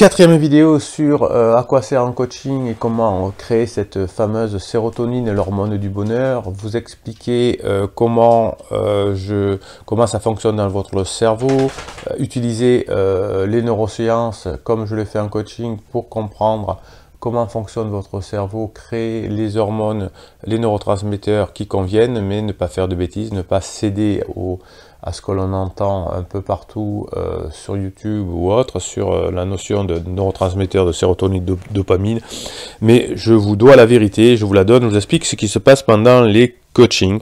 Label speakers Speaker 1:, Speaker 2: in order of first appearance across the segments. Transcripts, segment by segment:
Speaker 1: Quatrième vidéo sur euh, à quoi sert un coaching et comment créer cette fameuse sérotonine, l'hormone du bonheur. Vous expliquer euh, comment, euh, je, comment ça fonctionne dans votre cerveau, utiliser les neurosciences comme je le fais en coaching pour comprendre comment fonctionne votre cerveau, créer les hormones, les neurotransmetteurs qui conviennent, mais ne pas faire de bêtises, ne pas céder au, à ce que l'on entend un peu partout euh, sur YouTube ou autre, sur euh, la notion de neurotransmetteur de sérotonine, de dopamine. Mais je vous dois la vérité, je vous la donne, je vous explique ce qui se passe pendant les coachings.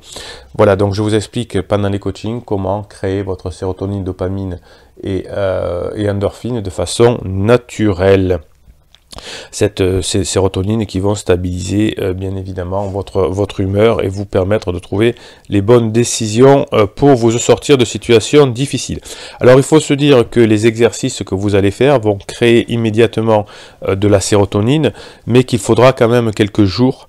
Speaker 1: Voilà, donc je vous explique pendant les coachings comment créer votre sérotonine, dopamine et, euh, et endorphine de façon naturelle cette, euh, ces sérotonines qui vont stabiliser euh, bien évidemment votre, votre humeur et vous permettre de trouver les bonnes décisions euh, pour vous sortir de situations difficiles. Alors il faut se dire que les exercices que vous allez faire vont créer immédiatement de la sérotonine, mais qu'il faudra quand même quelques jours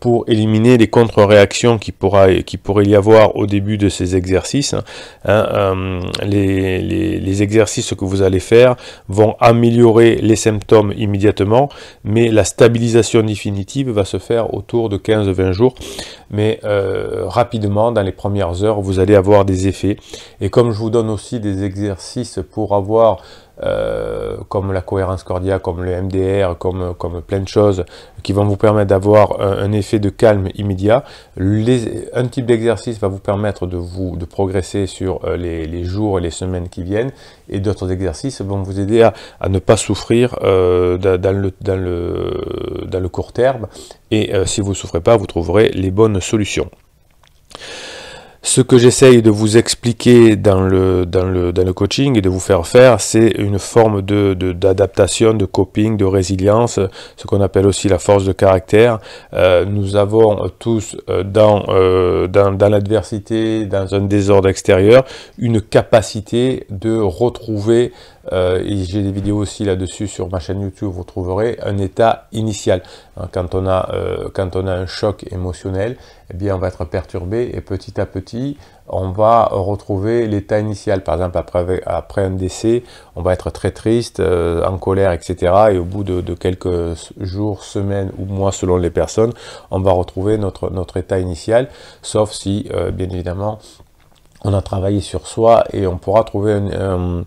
Speaker 1: pour éliminer les contre-réactions qui, pourra, qui pourrait y avoir au début de ces exercices. Hein. Hein, les, les, les exercices que vous allez faire vont améliorer les symptômes immédiatement mais la stabilisation définitive va se faire autour de 15-20 jours. Mais euh, rapidement, dans les premières heures, vous allez avoir des effets. Et comme je vous donne aussi des exercices pour avoir euh, comme la cohérence cardiaque, comme le MDR, comme, comme plein de choses qui vont vous permettre d'avoir un, effet de calme immédiat. Les, un type d'exercice va vous permettre de, vous, de progresser sur euh, les, jours et les semaines qui viennent et d'autres exercices vont vous aider à, ne pas souffrir euh, dans, le, dans, le, dans le court terme et si vous ne souffrez pas, vous trouverez les bonnes solutions. Ce que j'essaye de vous expliquer dans le, dans, le, coaching et de vous faire faire, c'est une forme de, d'adaptation, de, coping, de résilience, ce qu'on appelle aussi la force de caractère. Euh, nous avons tous euh, euh, dans, dans, l'adversité, dans un désordre extérieur, une capacité de retrouver et j'ai des vidéos aussi là-dessus sur ma chaîne YouTube, vous trouverez un état initial. Hein, quand, on a, quand on a un choc émotionnel, eh bien, on va être perturbé et petit à petit, on va retrouver l'état initial. Par exemple, après, après, un décès, on va être très triste, euh, en colère, etc. Et au bout de, quelques jours, semaines ou mois, selon les personnes, on va retrouver notre, notre état initial, sauf si, euh, bien évidemment, on a travaillé sur soi et on pourra trouver un,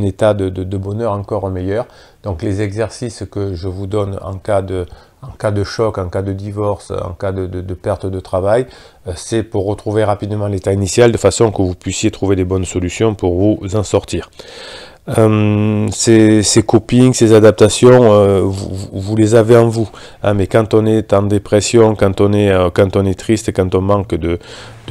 Speaker 1: état de bonheur encore meilleur. Donc les exercices que je vous donne en cas de en cas de choc, en cas de divorce, en cas de, perte de travail, euh, c'est pour retrouver rapidement l'état initial de façon que vous puissiez trouver des bonnes solutions pour vous en sortir. Euh, ces, copings, ces adaptations, euh, vous, les avez en vous. Hein, mais quand on est en dépression, quand on est triste, quand on manque de,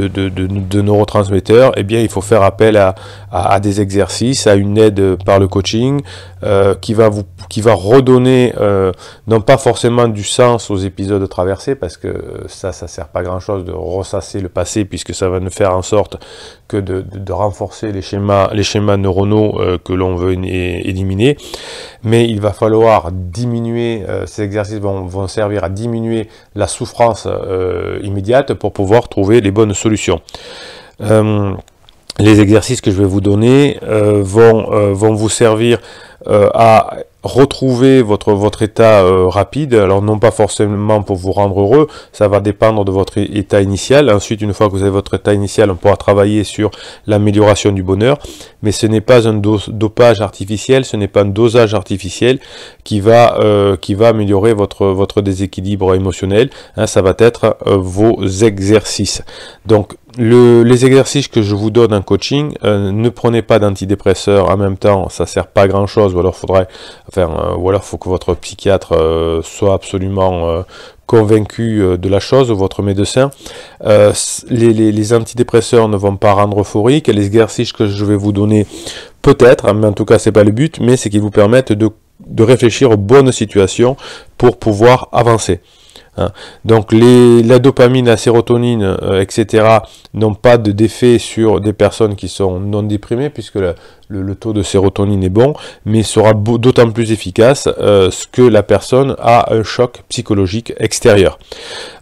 Speaker 1: de, neurotransmetteurs, eh bien, il faut faire appel à, des exercices, à une aide par le coaching euh, qui, va vous, qui va redonner, euh, non pas forcément du sens aux épisodes traversés, parce que euh, ça, ça sert pas grand-chose de ressasser le passé, puisque ça va ne faire en sorte que de, renforcer les schémas, les schémas neuronaux que l'on veut éliminer. Mais il va falloir diminuer, ces exercices vont, servir à diminuer la souffrance immédiate pour pouvoir trouver les bonnes solutions euh, les exercices que je vais vous donner euh, vont, euh, vont, vous servir euh, à retrouver votre, votre état euh, rapide, alors non pas forcément pour vous rendre heureux, ça va dépendre de votre état initial, ensuite une fois que vous avez votre état initial, on pourra travailler sur l'amélioration du bonheur, mais ce n'est pas un dopage artificiel, ce n'est pas un dosage artificiel qui va, euh, qui va améliorer votre, votre déséquilibre émotionnel, hein, ça va être vos exercices. Donc les exercices que je vous donne en coaching, ne prenez pas d'antidépresseurs en même temps, ça sert pas à grand chose ou alors faudrait, euh, faut que votre psychiatre euh, soit absolument euh, convaincu de la chose, votre médecin. les, antidépresseurs ne vont pas rendre euphorique. Les exercices que je vais vous donner, peut-être, hein, mais en tout cas, c'est pas le but, mais c'est qu'ils vous permettent de, réfléchir aux bonnes situations pour pouvoir avancer. Hein. Donc les, la dopamine, la sérotonine, etc. n'ont pas d'effet sur des personnes qui sont non déprimées puisque la, le, taux de sérotonine est bon, mais sera d'autant plus efficace euh, que la personne a un choc psychologique extérieur.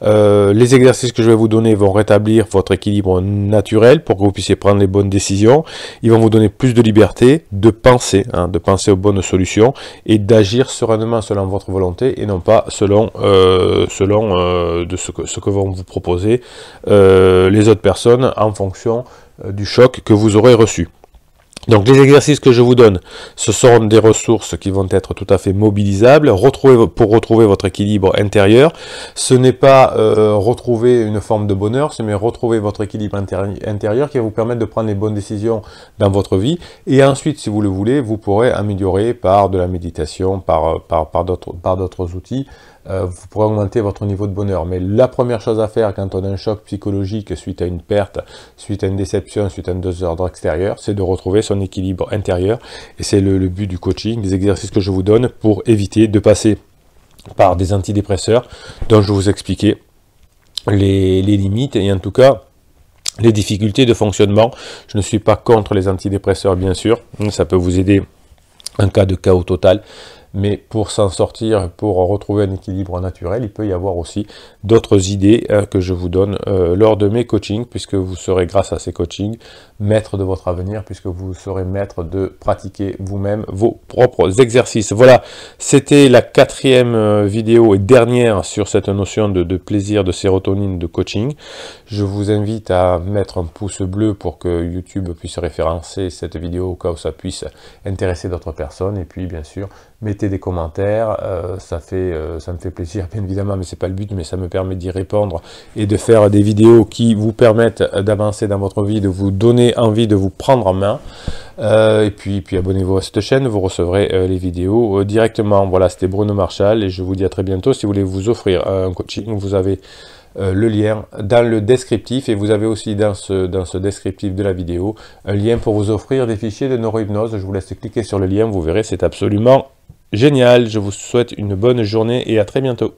Speaker 1: Euh, les exercices que je vais vous donner vont rétablir votre équilibre naturel pour que vous puissiez prendre les bonnes décisions. Ils vont vous donner plus de liberté de penser, hein, de penser aux bonnes solutions et d'agir sereinement selon votre volonté et non pas selon, euh, selon euh, de ce, ce que vont vous proposer les autres personnes en fonction du choc que vous aurez reçu. Donc les exercices que je vous donne, ce sont des ressources qui vont être tout à fait mobilisables pour retrouver votre équilibre intérieur. Ce n'est pas euh, retrouver une forme de bonheur, c'est mais retrouver votre équilibre intérieur qui va vous permettre de prendre les bonnes décisions dans votre vie. Et ensuite, si vous le voulez, vous pourrez améliorer par de la méditation, par, par, par d'autres outils, euh, vous pourrez augmenter votre niveau de bonheur. Mais la première chose à faire quand on a un choc psychologique suite à une perte, suite à une déception, suite à un désordre extérieur, c'est de retrouver son équilibre intérieur. Et c'est le, but du coaching, des exercices que je vous donne pour éviter de passer par des antidépresseurs dont je vous expliquais les, limites et en tout cas les difficultés de fonctionnement. Je ne suis pas contre les antidépresseurs bien sûr, ça peut vous aider en cas de chaos total, mais pour s'en sortir, pour retrouver un équilibre naturel, il peut y avoir aussi d'autres idées euh, que je vous donne euh, lors de mes coachings, puisque vous serez grâce à ces coachings maître de votre avenir, puisque vous serez maître de pratiquer vous-même vos propres exercices. Voilà, c'était la quatrième euh, vidéo et dernière sur cette notion de, plaisir, de sérotonine, de coaching. Je vous invite à mettre un pouce bleu pour que YouTube puisse référencer cette vidéo au cas où ça puisse intéresser d'autres personnes. Et puis, bien sûr, mettez des commentaires, euh, ça, fait, euh, ça me fait plaisir bien évidemment, mais c'est pas le but, mais ça me permet d'y répondre et de faire des vidéos qui vous permettent d'avancer dans votre vie, de vous donner envie de vous prendre en main. Euh, et puis, puis abonnez-vous à cette chaîne, vous recevrez les vidéos directement. Voilà, c'était Bruno Marshall et je vous dis à très bientôt. Si vous voulez vous offrir un coaching, vous avez le lien dans le descriptif et vous avez aussi dans ce, dans ce descriptif de la vidéo un lien pour vous offrir des fichiers de neurohypnose. Je vous laisse cliquer sur le lien, vous verrez, c'est absolument génial. Je vous souhaite une bonne journée et à très bientôt.